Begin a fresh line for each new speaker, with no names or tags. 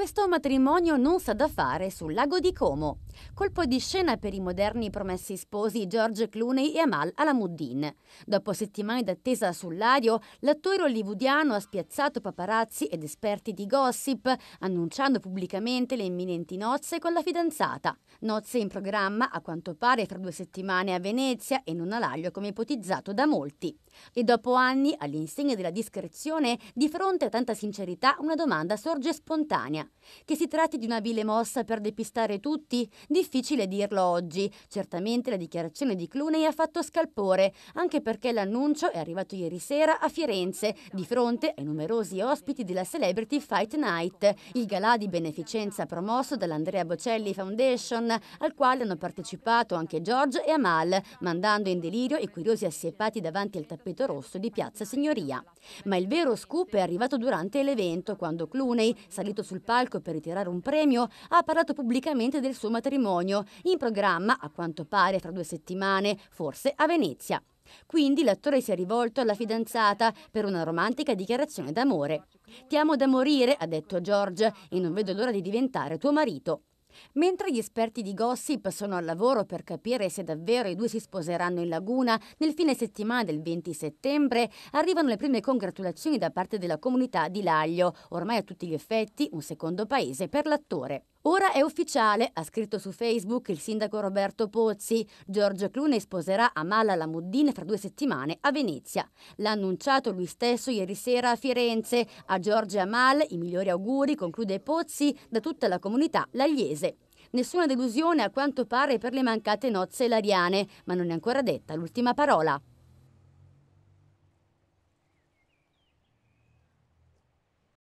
Questo matrimonio non sa da fare sul lago di Como. Colpo di scena per i moderni promessi sposi George Clooney e Amal Alamuddin. Dopo settimane d'attesa sull'adio, l'attore hollywoodiano ha spiazzato paparazzi ed esperti di gossip, annunciando pubblicamente le imminenti nozze con la fidanzata. Nozze in programma, a quanto pare, fra due settimane a Venezia e non a Laglio come ipotizzato da molti. E dopo anni, all'insegna della discrezione, di fronte a tanta sincerità, una domanda sorge spontanea. Che si tratti di una vile mossa per depistare tutti? Difficile dirlo oggi. Certamente la dichiarazione di Clooney ha fatto scalpore, anche perché l'annuncio è arrivato ieri sera a Firenze, di fronte ai numerosi ospiti della Celebrity Fight Night, il galà di beneficenza promosso dall'Andrea Bocelli Foundation, al quale hanno partecipato anche George e Amal, mandando in delirio i curiosi assiepati davanti al tappeto rosso di Piazza Signoria. Ma il vero scoop è arrivato durante l'evento, quando Clooney, salito sul palco, palco per ritirare un premio, ha parlato pubblicamente del suo matrimonio, in programma, a quanto pare, fra due settimane, forse a Venezia. Quindi l'attore si è rivolto alla fidanzata per una romantica dichiarazione d'amore. Ti amo da morire, ha detto George, e non vedo l'ora di diventare tuo marito. Mentre gli esperti di gossip sono al lavoro per capire se davvero i due si sposeranno in laguna, nel fine settimana del 20 settembre arrivano le prime congratulazioni da parte della comunità di Laglio, ormai a tutti gli effetti un secondo paese per l'attore. Ora è ufficiale, ha scritto su Facebook il sindaco Roberto Pozzi. Giorgio Clune sposerà Amala Lamuddin fra due settimane a Venezia. L'ha annunciato lui stesso ieri sera a Firenze. A Giorgio e Amal i migliori auguri, conclude Pozzi, da tutta la comunità lagliese. Nessuna delusione a quanto pare per le mancate nozze lariane, ma non è ancora detta l'ultima parola.